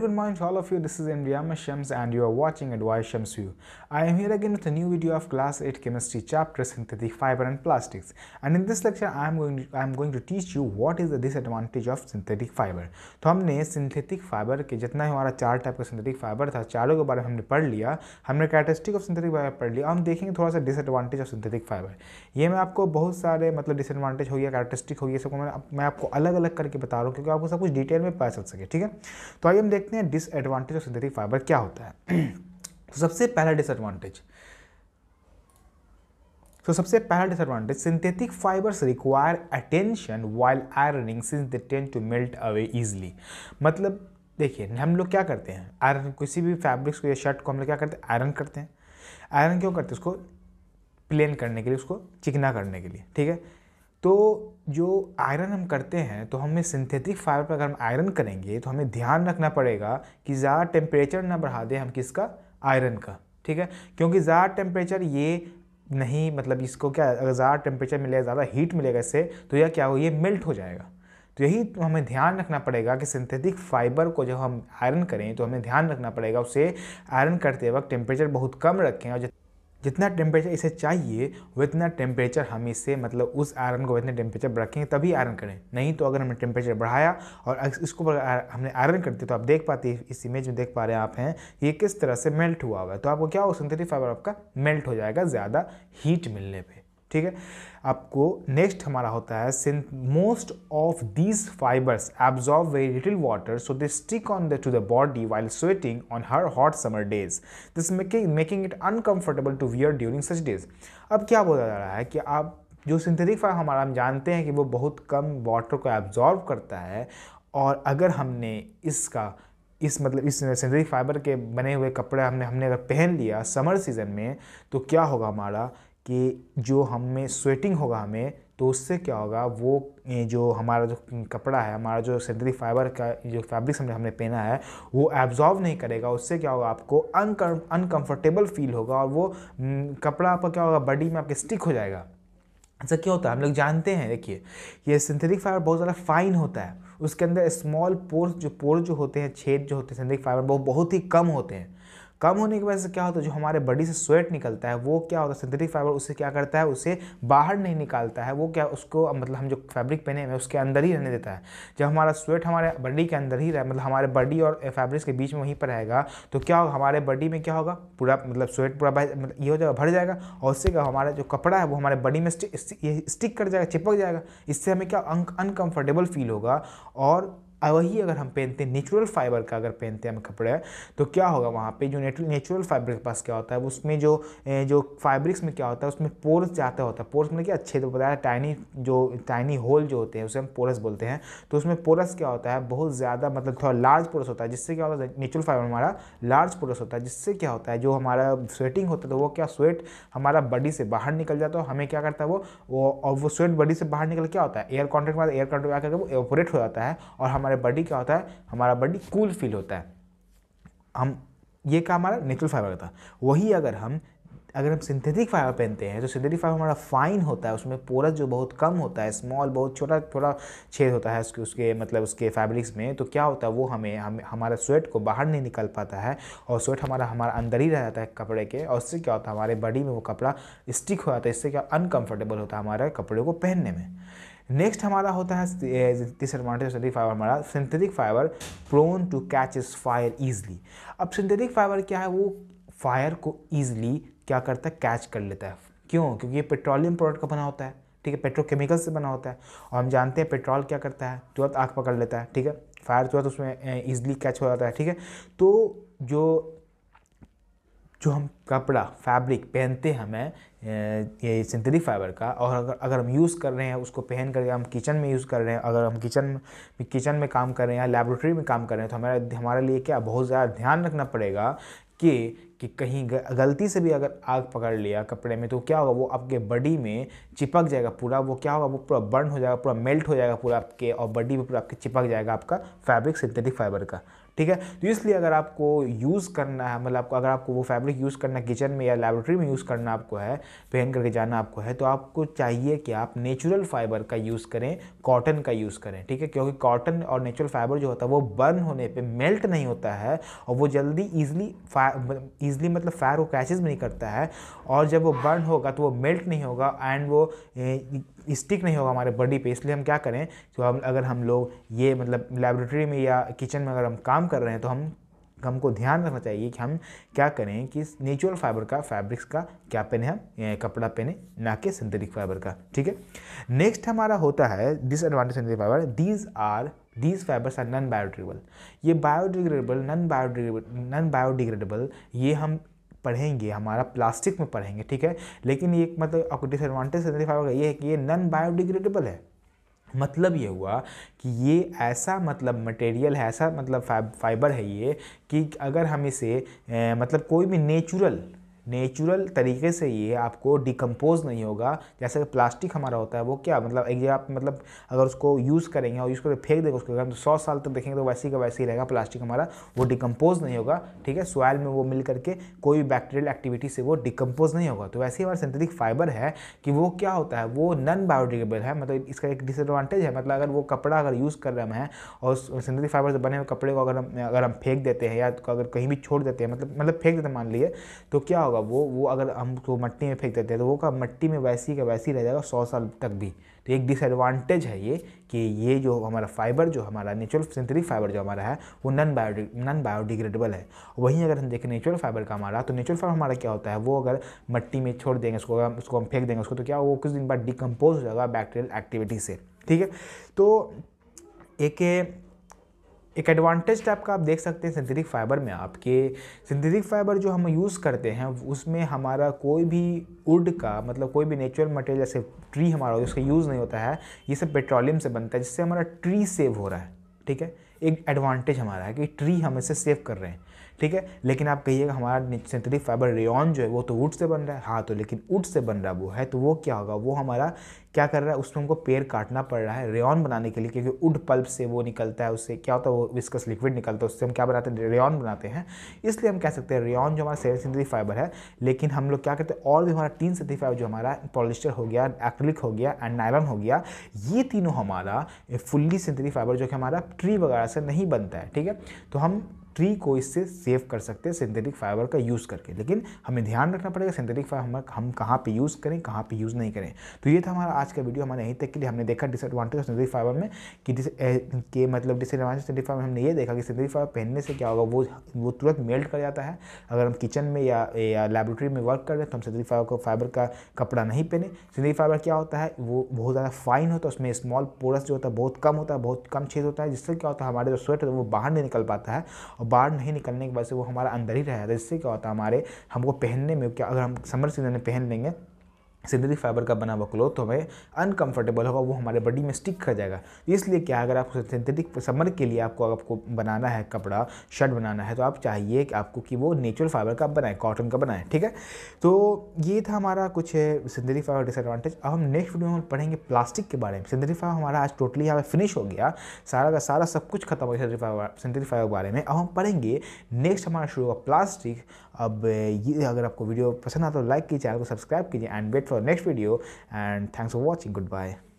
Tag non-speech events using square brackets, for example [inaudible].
very good morning to all of you. This is Indriyama Shams and you are watching Advice Shams View. I am here again with a new video of Class 8 Chemistry Chapter Synthetic Fiber and Plastics. And in this lecture, I am going to, I am going to teach you what is the disadvantage of synthetic fiber. तो हमने synthetic fiber के जितना ही हमारा चार type का synthetic fiber था चारों के बारे में हमने पढ़ लिया हमने characteristic of synthetic fiber पढ़ लिया हम देखेंगे थोड़ा सा disadvantage of synthetic fiber. ये मैं आपको बहुत सारे मतलब disadvantage हो गया characteristic हो गया सबको मैं, मैं आपको अलग अलग करके बता रहा हूँ क्योंकि आपको सब कुछ डिटेल में पता चल सके ठीक है तो आइए हम देखते देखते हैं डिसएडवांटेज ऑफ सिंथेटिक फाइबर क्या होता है [clears throat] तो सबसे पहला डिसएडवांटेज तो सबसे पहला disadvantage synthetic fibres require attention while ironing since they tend to melt away easily मतलब देखिए हम लोग क्या करते हैं आयरन किसी भी फैब्रिक्स को या शर्ट को हम लोग क्या करते हैं आयरन करते हैं आयरन क्यों करते हैं उसको प्लेन करने के लिए उसको चिकना करने के लिए ठीक है तो जो आयरन हम करते हैं तो हमें सिंथेटिक फाइबर पर अगर हम आयरन करेंगे तो हमें ध्यान रखना पड़ेगा कि ज़्यादा टेम्परेचर ना बढ़ा दें हम किसका आयरन का ठीक है क्योंकि ज़्यादा टेम्परेचर ये नहीं मतलब इसको क्या अगर ज़्यादा टेम्परेचर मिलेगा ज़्यादा हीट मिलेगा इससे तो यह क्या हो ये मेल्ट हो जाएगा तो यही तो हमें ध्यान रखना पड़ेगा कि सिंथेटिक फाइबर को जब हम आयरन करें तो हमें ध्यान रखना पड़ेगा उसे आयरन करते वक्त टेम्परेचर बहुत कम रखें और जितना टेम्परेचर इसे चाहिए वो इतना टेम्परेचर हम इसे मतलब उस आयरन को इतने टेम्परेचर रखेंगे तभी आयरन करें नहीं तो अगर हमने टेम्परेचर बढ़ाया और इसको हमने आयरन कर दिया तो आप देख पाते इस इमेज में देख पा रहे हैं आप हैं ये किस तरह से मेल्ट हुआ हुआ है तो आपको क्या हो सिंथेटिक फाइबर आपका मेल्ट हो जाएगा ज़्यादा हीट मिलने पर ठीक है आपको नेक्स्ट हमारा होता है since most of these fibres absorb very little water so they stick on the to the body while sweating on her hot summer days this making making it uncomfortable to wear during such days अब क्या बोला जा रहा है कि आप जो synthetic fibre हमारा हम जानते हैं कि वो बहुत कम वाटर को एब्जॉर्व करता है और अगर हमने इसका इस मतलब इस सिंथेटिक फाइबर के बने हुए कपड़े हमने हमने अगर पहन लिया समर सीज़न में तो क्या होगा हमारा कि जो हम में स्वेटिंग होगा हमें तो उससे क्या होगा वो जो हमारा जो कपड़ा है हमारा जो सिंथेटिक फाइबर का जो फैब्रिक हमने हमने पहना है वो एब्जॉर्व नहीं करेगा उससे क्या होगा आपको अनकंफर्टेबल अनकम्फर्टेबल फील होगा और वो कपड़ा आपका क्या होगा बॉडी में आपके स्टिक हो जाएगा ऐसा क्या होता है हम लोग जानते हैं देखिए ये सिंथेटिक फाइबर बहुत ज़्यादा फाइन होता है उसके अंदर स्मॉल पोर्स जो पोर्स जो होते हैं छेद जो होते हैं सिंथेटिक फाइबर वो बहुत ही कम होते हैं कम होने की वजह से क्या होता है जो हमारे बॉडी से स्वेट निकलता है वो क्या होता है सिंथेटिक फाइबर उसे क्या करता है उसे बाहर नहीं निकालता है वो क्या उसको मतलब हम जो फैब्रिक पहने हैं उसके अंदर ही रहने देता है जब हमारा स्वेट हमारे बॉडी के अंदर ही रहे मतलब हमारे बॉडी और फैब्रिक्स के बीच में वहीं पर रहेगा तो क्या होगा हमारे बॉडी में क्या होगा पूरा मतलब स्वेट पूरा मतलब ये हो जाएगा भर जाएगा और उससे क्या हमारा जो कपड़ा है वो हमारे बॉडी में स्टिक कर जाएगा चिपक जाएगा इससे हमें क्या अनकम्फर्टेबल फील होगा और वही अगर हम पहनते हैं नेचुरल फाइबर का अगर पहनते हैं हम कपड़े तो क्या होगा वहाँ पे जो नेचुरल फाइबर के पास क्या होता है उसमें जो जो फाइब्रिक्स में क्या होता है उसमें पोर्स जाता होता है पोर्स मतलब क्या अच्छे तो बताया टाइनी जो टाइनी होल जो होते हैं उसे हम पोरस बोलते हैं तो उसमें पोरस क्या होता है बहुत ज़्यादा मतलब थोड़ा लार्ज पोरस होता है जिससे क्या होता है नेचुरल फाइबर हमारा लार्ज पोरस होता है जिससे क्या होता है जो हमारा स्वेटिंग होता है तो वो क्या स्वेट हमारा बॉडी से बाहर निकल जाता है हमें क्या करता है वो और वो स्वेट बॉडी से बाहर निकल क्या होता है एयर कॉन्ट्रैक्ट में एयर कॉन्ट्रैक्ट आकर वो ऑपरेट हो जाता है और हमारा हमारे बॉडी क्या होता है हमारा बॉडी कूल फील होता है हम ये काम हमारा नेचुरल फाइबर होता है वही अगर हम अगर हम सिंथेटिक फाइबर पहनते हैं तो सिंथेटिक फाइबर हमारा फाइन होता है उसमें पोरस जो बहुत कम होता है स्मॉल बहुत छोटा थोड़ा छेद होता है उसके उसके मतलब उसके फैब्रिक्स में तो क्या होता है वो हमें हम हमारे स्वेट को बाहर नहीं निकल पाता है और स्वेट हमारा हमारा अंदर ही रह जाता है कपड़े के और उससे क्या होता है हमारे बॉडी में वो कपड़ा स्टिक हो जाता है इससे क्या अनकम्फर्टेबल होता है हमारे कपड़े को पहनने में नेक्स्ट हमारा होता है डिसएडवांटेज सिंथेटिक फाइबर हमारा synthetic fibre prone to catch fire easily अब सिंथेटिक फाइबर क्या है वो फायर को ईजली क्या करता है कैच कर लेता है क्यों क्योंकि ये पेट्रोलियम प्रोडक्ट का बना होता है ठीक है पेट्रोकेमिकल से बना होता है और हम जानते हैं पेट्रोल क्या करता है तुरंत आग पकड़ लेता है ठीक है फायर तुरंत उसमें ईजिली कैच हो जाता है ठीक है तो जो जो हम कपड़ा फैब्रिक पहनते हैं हमें ये सिंथेटिक फाइबर का और अगर अगर हम यूज़ कर रहे हैं उसको पहन करके हम किचन में यूज़ कर रहे हैं अगर हम किचन में किचन में काम कर रहे हैं या लेबोरेटरी में काम कर रहे हैं तो हमारे हमारे लिए क्या बहुत ज़्यादा ध्यान रखना पड़ेगा कि कि कहीं गलती से भी अगर आग पकड़ लिया कपड़े में तो क्या होगा वो आपके बॉडी में चिपक जाएगा पूरा वो क्या होगा वो पूरा बर्न हो जाएगा पूरा मेल्ट हो जाएगा पूरा आपके और बॉडी में पूरा आपके चिपक जाएगा आपका फैब्रिक सिंथेटिक फाइबर का ठीक है तो इसलिए अगर आपको यूज़ करना है मतलब आपको अगर आपको वो फैब्रिक यूज़ करना किचन में या लेबोरेटरी में यूज़ करना आपको है पहन करके जाना आपको है तो आपको चाहिए कि आप नेचुरल फाइबर का यूज़ करें कॉटन का यूज़ करें ठीक है क्योंकि कॉटन और नेचुरल फाइबर जो होता है वो बर्न होने पर मेल्ट नहीं होता है और वो जल्दी ईजिली ईजिली मतलब फायर को कैचेज नहीं करता है और जब वो बर्न होगा तो वो मेल्ट नहीं होगा एंड वो स्टिक नहीं होगा हमारे बॉडी पे इसलिए हम क्या करें तो हम अगर हम लोग ये मतलब लेबोरेटरी में या किचन में अगर हम काम काम कर रहे हैं तो हम हमको ध्यान रखना चाहिए कि हम क्या करें कि नेचुरल फाइबर का फैब्रिक्स का क्या पहने हम कपड़ा पहने ना कि सिंथेटिक फाइबर का ठीक है नेक्स्ट हमारा होता है disadvantage synthetic fibre these are these fibres are non biodegradable ये biodegradable non biodegradable non biodegradable ये हम पढ़ेंगे हमारा प्लास्टिक में पढ़ेंगे ठीक है लेकिन ये मतलब आपको डिसएडवांटेज सिंथेटिक फाइबर का ये है कि ये नॉन बायोडिग्रेडेबल है मतलब ये हुआ कि ये ऐसा मतलब मटेरियल है ऐसा मतलब फाइबर है ये कि अगर हम इसे ए, मतलब कोई भी नेचुरल नेचुरल तरीके से ये आपको डिकम्पोज नहीं होगा जैसे प्लास्टिक हमारा होता है वो क्या मतलब एक आप मतलब अगर उसको यूज़ करेंगे और यूज़ करके फेंक देंगे उसको अगर हम तो सौ साल तक देखेंगे तो वैसे का वैसे ही रहेगा प्लास्टिक हमारा वो डिकम्पोज नहीं होगा ठीक है सॉयल में वो मिल करके कोई भी बैक्टीरियल एक्टिविटी से वो डिकम्पोज नहीं होगा तो वैसे ही हमारा सिंथेटिक फाइबर है कि वो क्या होता है वो नॉन बायोडिग्रेडेबल है मतलब इसका एक डिसएडवांटेज है मतलब अगर वो कपड़ा अगर यूज़ कर रहे हैं और सिंथेटिक फाइबर से बने हुए कपड़े को अगर हम अगर हम फेंक देते हैं या तो अगर कहीं भी छोड़ देते हैं मतलब मतलब फेंक देते मान लीजिए तो क्या होगा होगा वो वो अगर हम उसको मट्टी में फेंक देते हैं तो वो का मट्टी में वैसी का वैसी रह जाएगा सौ साल तक भी तो एक डिसएडवांटेज है ये कि ये जो हमारा फाइबर जो हमारा नेचुरल सिंथेटिक फाइबर जो हमारा है वो नन बायोडि नन बायोडिग्रेडेबल है वहीं अगर हम देखें नेचुरल फाइबर का हमारा तो नेचुरल फाइबर हमारा क्या होता है वो अगर मट्टी में छोड़ देंगे उसको उसको हम फेंक देंगे उसको तो क्या वो कुछ दिन बाद डिकम्पोज हो जाएगा बैक्टीरियल एक्टिविटी से ठीक है तो एक एक एडवांटेज टाइप का आप देख सकते हैं सिंथेटिक फाइबर में आपके सिंथेटिक फाइबर जो हम यूज़ करते हैं उसमें हमारा कोई भी वुड का मतलब कोई भी नेचुरल मटेरियल जैसे ट्री हमारा उसका यूज़ नहीं होता है ये सब पेट्रोलियम से बनता है जिससे हमारा ट्री सेव हो रहा है ठीक है एक एडवांटेज हमारा है कि ट्री हम इसे सेव कर रहे हैं ठीक है लेकिन आप कहिएगा हमारा सिंथेटिक फाइबर रेन जो है वो तो वुड से बन रहा है हाँ तो लेकिन वुड से बन रहा वो है तो वो क्या होगा वो हमारा क्या कर रहा है उसमें हमको पेड़ काटना पड़ रहा है रेन बनाने के लिए क्योंकि वुड पल्प से वो निकलता है उससे क्या होता है वो विस्कस लिक्विड निकलता है उससे हम क्या बनाते हैं रेन बनाते हैं इसलिए हम कह सकते हैं रेन जो हमारा सेवन सिंथेटिक फाइबर है लेकिन हम लोग क्या कहते हैं और भी हमारा तीन सिंथेटिक फाइबर जो हमारा पॉलिस्टर हो गया एक्रिलिक हो गया एंड नायलॉन हो गया ये तीनों हमारा फुल्ली सिंथेटिक फाइबर जो कि हमारा ट्री वगैरह से नहीं बनता है ठीक है तो हम ट्री को इससे सेव कर सकते हैं सिंथेटिक फाइबर का यूज़ करके लेकिन हमें ध्यान रखना पड़ेगा सिंथेटिक फाइबर हम हम कहाँ पर यूज़ करें कहाँ पर यूज़ नहीं करें तो ये था हमारा आज का वीडियो हमारे यहीं तक के लिए हमने देखा डिसएडवांटेज सिंथेटिक फाइबर में कि के मतलब डिसएडवांटेज सिंथेटिक फाइबर हमने ये देखा कि सिंथेटिक फाइबर पहनने से क्या होगा वो वो तुरंत मेल्ट कर जाता है अगर हम किचन में या या लेबोरेटरी में वर्क कर रहे हैं तो हम सिंथेटिक फाइबर को फाइबर का कपड़ा नहीं पहने सिंथेटिक फाइबर क्या होता है वो बहुत ज़्यादा फाइन होता है उसमें स्मॉल पोरस जो होता है बहुत कम होता है बहुत कम छेद होता है जिससे क्या होता है हमारे जो स्वेट होता है वो बाहर नहीं निकल पाता है और बाढ़ नहीं निकलने की वजह से वो हमारा अंदर ही रह जाता है इससे क्या होता है हमारे हमको पहनने में क्या अगर हम समर सीजन में पहन लेंगे सिंथेटिक फाइबर का बना हुआ क्लोथ तो हमें अनकंफर्टेबल होगा वो हमारे बॉडी में स्टिक कर जाएगा तो इसलिए क्या अगर आपको सिंथेटिक समर के लिए आपको आपको बनाना है कपड़ा शर्ट बनाना है तो आप चाहिए कि आपको कि वो नेचुरल फाइबर का बनाए कॉटन का बनाए ठीक है तो ये था हमारा कुछ सिंथेटिक फाइबर डिसएडवांटेज अब हम नेक्स्ट वीडियो में पढ़ेंगे प्लास्टिक के बारे में सिंथेटिक फाइबर हमारा आज टोटली यहाँ पर फिनिश हो गया सारा का सारा सब कुछ खत्म हो गया सिंथेटिक फाइबर सिंथेटिक फाइबर के बारे में अब हम पढ़ेंगे नेक्स्ट हमारा शुरू होगा प्लास्टिक अब ये अगर आपको वीडियो पसंद आता तो लाइक कीजिए चैनल को सब्सक्राइब कीजिए and wait for next video and thanks for watching goodbye